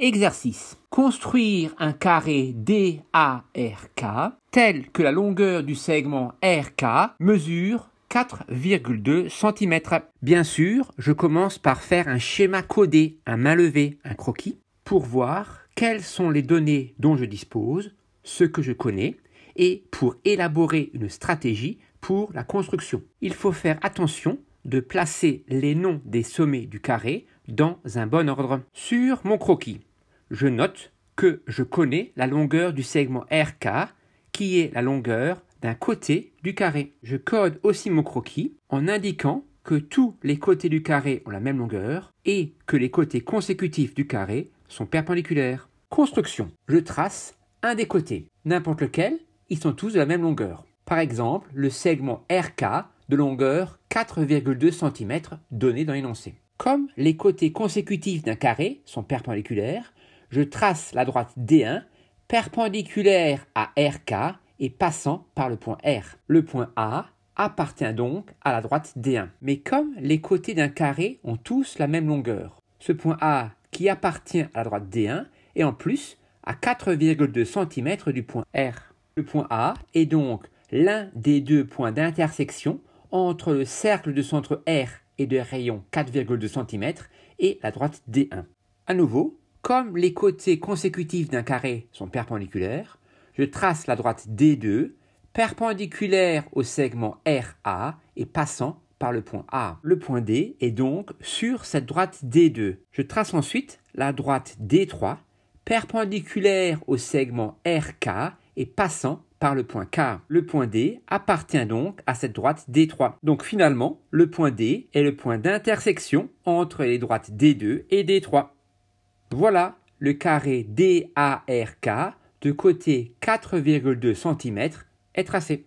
Exercice. Construire un carré DARK tel que la longueur du segment RK mesure 4,2 cm. Bien sûr, je commence par faire un schéma codé, un main levée, un croquis, pour voir quelles sont les données dont je dispose, ce que je connais, et pour élaborer une stratégie pour la construction. Il faut faire attention de placer les noms des sommets du carré dans un bon ordre. Sur mon croquis, je note que je connais la longueur du segment RK, qui est la longueur d'un côté du carré. Je code aussi mon croquis en indiquant que tous les côtés du carré ont la même longueur et que les côtés consécutifs du carré sont perpendiculaires. Construction. Je trace un des côtés, n'importe lequel, ils sont tous de la même longueur. Par exemple, le segment RK de longueur 4,2 cm donné dans l'énoncé. Comme les côtés consécutifs d'un carré sont perpendiculaires, je trace la droite D1 perpendiculaire à RK et passant par le point R. Le point A appartient donc à la droite D1. Mais comme les côtés d'un carré ont tous la même longueur, ce point A qui appartient à la droite D1 est en plus à 4,2 cm du point R. Le point A est donc l'un des deux points d'intersection entre le cercle de centre R et de rayon 4,2 cm et la droite D1. À nouveau, comme les côtés consécutifs d'un carré sont perpendiculaires, je trace la droite D2 perpendiculaire au segment RA et passant par le point A. Le point D est donc sur cette droite D2. Je trace ensuite la droite D3 perpendiculaire au segment RK et passant le point K. Le point D appartient donc à cette droite D3. Donc finalement, le point D est le point d'intersection entre les droites D2 et D3. Voilà le carré DARK de côté 4,2 cm est tracé.